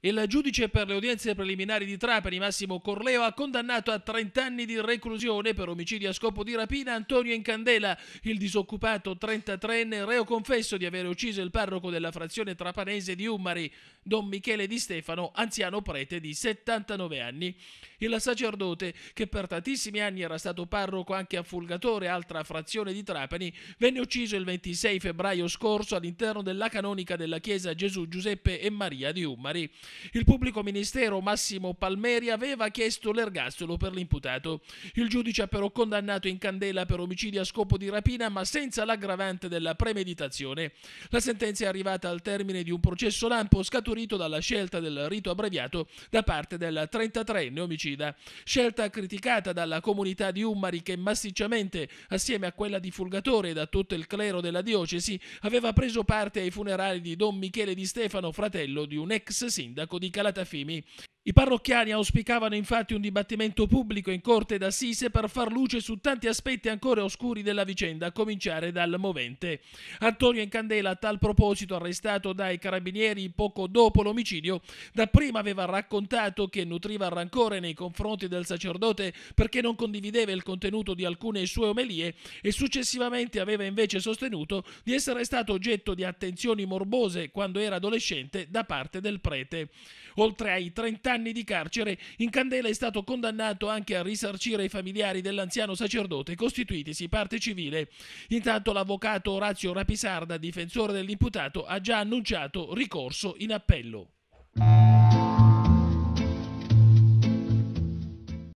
Il giudice per le udienze preliminari di Trapani, Massimo Corleo, ha condannato a 30 anni di reclusione per omicidio a scopo di rapina Antonio Incandela, il disoccupato 33enne reo confesso di aver ucciso il parroco della frazione trapanese di Ummari, Don Michele Di Stefano, anziano prete di 79 anni. Il sacerdote, che per tantissimi anni era stato parroco anche a Fulgatore, altra frazione di Trapani, venne ucciso il 26 febbraio scorso all'interno della canonica della chiesa Gesù Giuseppe e Maria di Ummari. Il pubblico ministero Massimo Palmeri aveva chiesto l'ergastolo per l'imputato. Il giudice ha però condannato in candela per omicidio a scopo di rapina ma senza l'aggravante della premeditazione. La sentenza è arrivata al termine di un processo lampo scaturito dalla scelta del rito abbreviato da parte del 33enne omicida, scelta criticata dalla comunità di Ummari che massicciamente, assieme a quella di Fulgatore e da tutto il clero della diocesi, aveva preso parte ai funerali di Don Michele di Stefano, fratello di un ex sindaco sindaco di Calatafimi. I parrocchiani auspicavano infatti un dibattimento pubblico in corte d'assise per far luce su tanti aspetti ancora oscuri della vicenda, a cominciare dal movente. Antonio Incandela a tal proposito, arrestato dai carabinieri poco dopo l'omicidio, dapprima aveva raccontato che nutriva rancore nei confronti del sacerdote perché non condivideva il contenuto di alcune sue omelie e successivamente aveva invece sostenuto di essere stato oggetto di attenzioni morbose quando era adolescente da parte del prete. Oltre ai 30 anni anni di carcere, in Candela è stato condannato anche a risarcire i familiari dell'anziano sacerdote costituitisi parte civile. Intanto l'avvocato Orazio Rapisarda, difensore dell'imputato, ha già annunciato ricorso in appello.